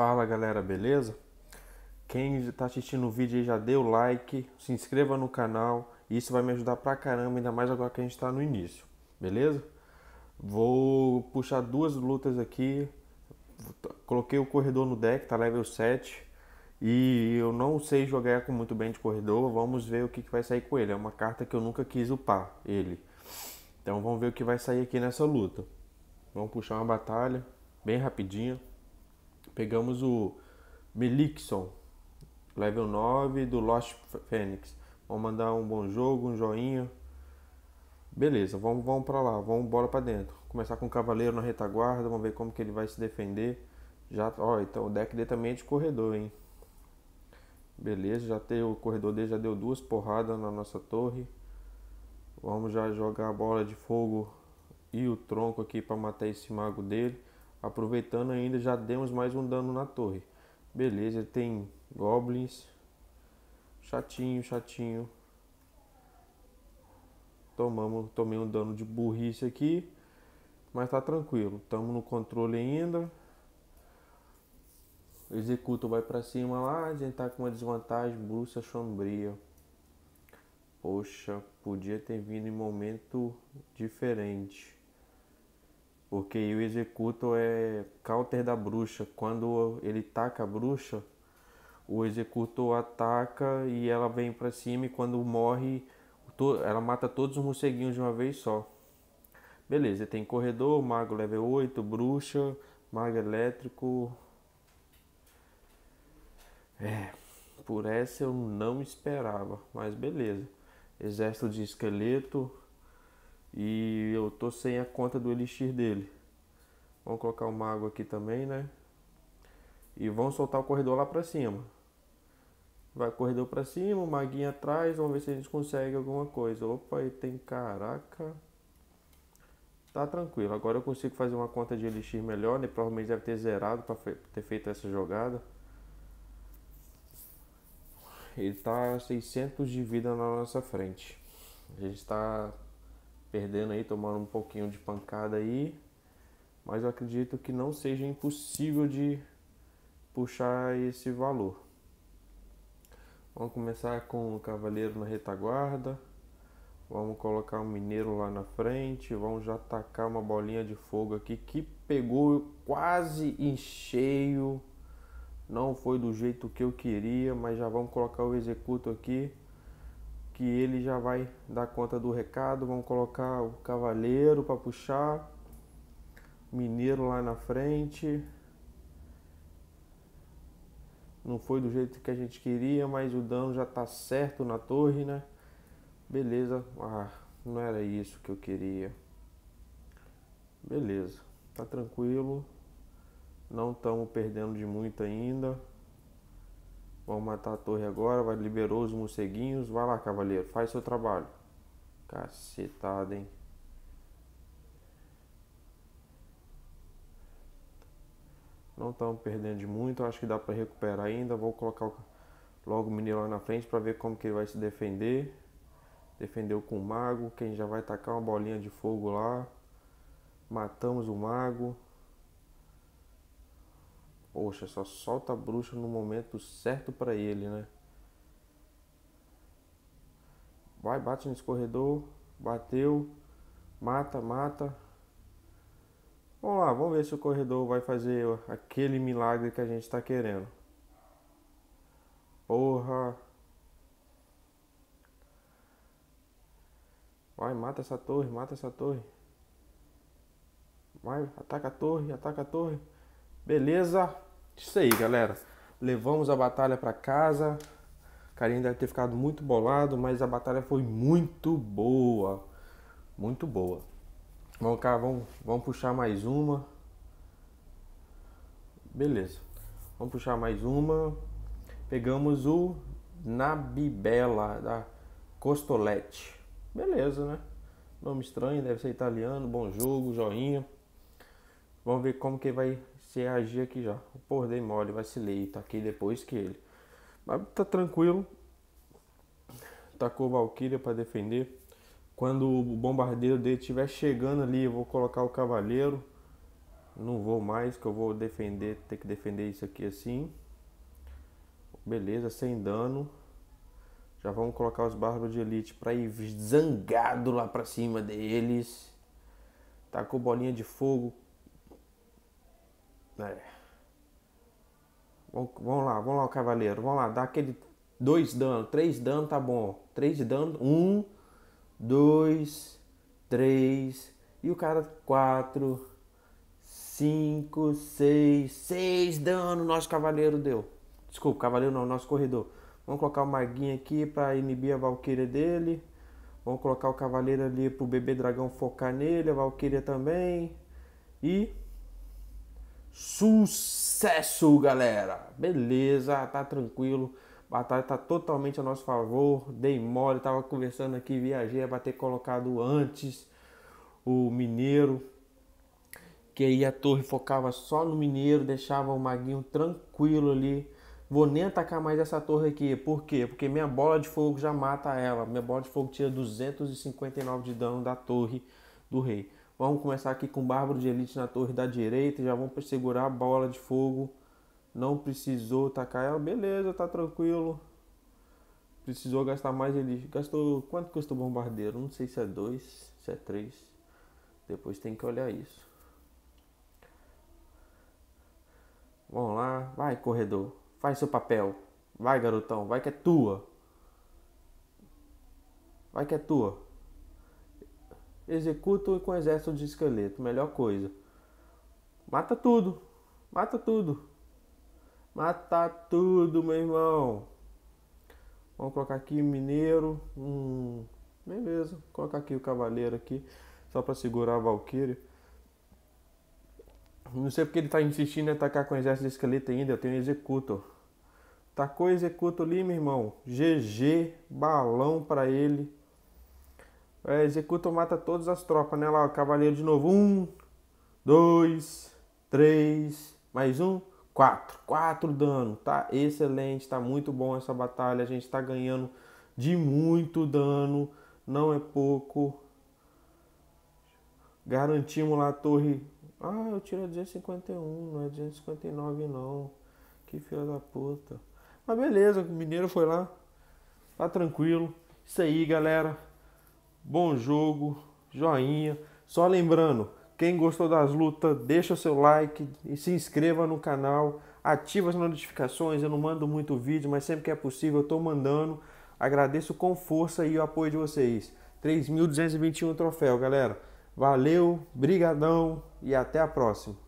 Fala galera, beleza? Quem está assistindo o vídeo aí já deu like, se inscreva no canal, isso vai me ajudar pra caramba, ainda mais agora que a gente está no início, beleza? Vou puxar duas lutas aqui, coloquei o corredor no deck, tá level 7, e eu não sei jogar com muito bem de corredor, vamos ver o que, que vai sair com ele, é uma carta que eu nunca quis upar, ele. Então vamos ver o que vai sair aqui nessa luta. Vamos puxar uma batalha, bem rapidinha. Pegamos o Melikson, level 9 do Lost Phoenix. Vamos mandar um bom jogo, um joinha. Beleza, vamos, vamos para lá, vamos bola para dentro. Começar com o Cavaleiro na retaguarda, vamos ver como que ele vai se defender. Já, ó, então o deck dele também é de corredor, hein? Beleza, já tem o corredor dele, já deu duas porradas na nossa torre. Vamos já jogar a bola de fogo e o tronco aqui para matar esse mago dele. Aproveitando ainda, já demos mais um dano na torre. Beleza, tem goblins. Chatinho, chatinho. Tomamos, tomei um dano de burrice aqui. Mas tá tranquilo, estamos no controle ainda. Executo vai para cima lá, a gente tá com uma desvantagem, bruxa sombria. Poxa, podia ter vindo em momento diferente. Porque o executo é counter da bruxa. Quando ele taca a bruxa, o executor ataca e ela vem para cima e quando morre, ela mata todos os morceguinhos de uma vez só. Beleza, tem corredor, mago level 8, bruxa, mago elétrico. É, por essa eu não esperava, mas beleza. Exército de esqueleto, e eu tô sem a conta do Elixir dele. Vamos colocar o Mago aqui também, né? E vamos soltar o corredor lá pra cima. Vai corredor pra cima, o Maguinho atrás. Vamos ver se a gente consegue alguma coisa. Opa, aí tem... Caraca... Tá tranquilo. Agora eu consigo fazer uma conta de Elixir melhor. Ele né? Provavelmente deve ter zerado pra ter feito essa jogada. Ele tá 600 de vida na nossa frente. A gente tá perdendo aí, tomando um pouquinho de pancada aí. Mas eu acredito que não seja impossível de puxar esse valor. Vamos começar com o cavaleiro na retaguarda. Vamos colocar um mineiro lá na frente. Vamos já tacar uma bolinha de fogo aqui que pegou quase em cheio. Não foi do jeito que eu queria, mas já vamos colocar o executo aqui que ele já vai dar conta do recado. Vamos colocar o cavaleiro para puxar, mineiro lá na frente. Não foi do jeito que a gente queria, mas o dano já tá certo na torre, né? Beleza. Ah, não era isso que eu queria. Beleza. Tá tranquilo. Não estamos perdendo de muito ainda. Vamos matar a torre agora, vai liberou os morceguinhos. Vai lá, cavaleiro, faz seu trabalho. Cacetada, hein? Não estamos perdendo de muito, acho que dá para recuperar ainda. Vou colocar logo o menino lá na frente para ver como que ele vai se defender. Defendeu com o mago, quem já vai tacar uma bolinha de fogo lá. Matamos o mago. Poxa, só solta a bruxa no momento certo para ele, né? Vai, bate nesse corredor. Bateu. Mata, mata. Vamos lá, vamos ver se o corredor vai fazer aquele milagre que a gente tá querendo. Porra. Vai, mata essa torre, mata essa torre. Vai, ataca a torre, ataca a torre. Beleza. Isso aí, galera. Levamos a batalha para casa. Carinho deve ter ficado muito bolado, mas a batalha foi muito boa. Muito boa. Vamos cá, vamos, vamos puxar mais uma. Beleza. Vamos puxar mais uma. Pegamos o Nabibela da Costolete. Beleza, né? Nome estranho, deve ser italiano. Bom jogo, joinha. Vamos ver como que vai se agir aqui já. Pô, dei mole, vacilei, aqui depois que ele. Mas tá tranquilo. Tacou o Valkyria para defender. Quando o bombardeiro dele estiver chegando ali, eu vou colocar o cavaleiro. Não vou mais, que eu vou defender, ter que defender isso aqui assim. Beleza, sem dano. Já vamos colocar os barbos de elite para ir zangado lá para cima deles. Tacou tá bolinha de fogo, é. Vamos lá, vamos lá, o cavaleiro. Vamos lá, dá aquele dois dano, três dano, tá bom. Três dano, um, dois, três. E o cara, quatro, cinco, seis, seis dano. Nosso cavaleiro deu. Desculpa, cavaleiro não, nosso corredor. Vamos colocar o maguinho aqui para inibir a valquíria dele. Vamos colocar o cavaleiro ali pro bebê dragão focar nele, a valquíria também. E Sucesso, galera! Beleza, tá tranquilo. Batalha tá totalmente a nosso favor. Dei mole, tava conversando aqui, viajei para ter colocado antes o Mineiro. Que aí a torre focava só no Mineiro, deixava o Maguinho tranquilo ali. Vou nem atacar mais essa torre aqui. Por quê? Porque minha bola de fogo já mata ela. Minha bola de fogo tinha 259 de dano da torre do rei. Vamos começar aqui com o Bárbaro de Elite na torre da direita. Já vão segurar a bola de fogo. Não precisou tacar ela. Beleza, tá tranquilo. Precisou gastar mais ele. Gastou. Quanto custa o bombardeiro? Não sei se é 2, se é 3. Depois tem que olhar isso. Vamos lá. Vai, corredor. Faz seu papel. Vai, garotão. Vai que é tua. Vai que é tua executo com exército de esqueleto. Melhor coisa. Mata tudo. Mata tudo. Mata tudo, meu irmão. Vamos colocar aqui mineiro. Hum, beleza. Vou colocar aqui o cavaleiro aqui. Só para segurar a valquíria. Não sei porque ele tá insistindo em atacar com o exército de esqueleto ainda. Eu tenho executo. Tacou executo ali, meu irmão. GG. Balão para ele. É, executa ou mata todas as tropas, né? Lá, o cavaleiro de novo. Um, dois, três, mais um, quatro. Quatro dano, tá? Excelente, tá muito bom essa batalha. A gente tá ganhando de muito dano, não é pouco. Garantimos lá a torre. Ah, eu tiro 251, não é 259 não. Que filha da puta. Mas beleza, o mineiro foi lá. Tá tranquilo. Isso aí, galera bom jogo, joinha. Só lembrando, quem gostou das lutas, deixa seu like e se inscreva no canal. Ativa as notificações, eu não mando muito vídeo, mas sempre que é possível eu estou mandando. Agradeço com força e o apoio de vocês. 3.221 troféu, galera. Valeu, brigadão e até a próxima.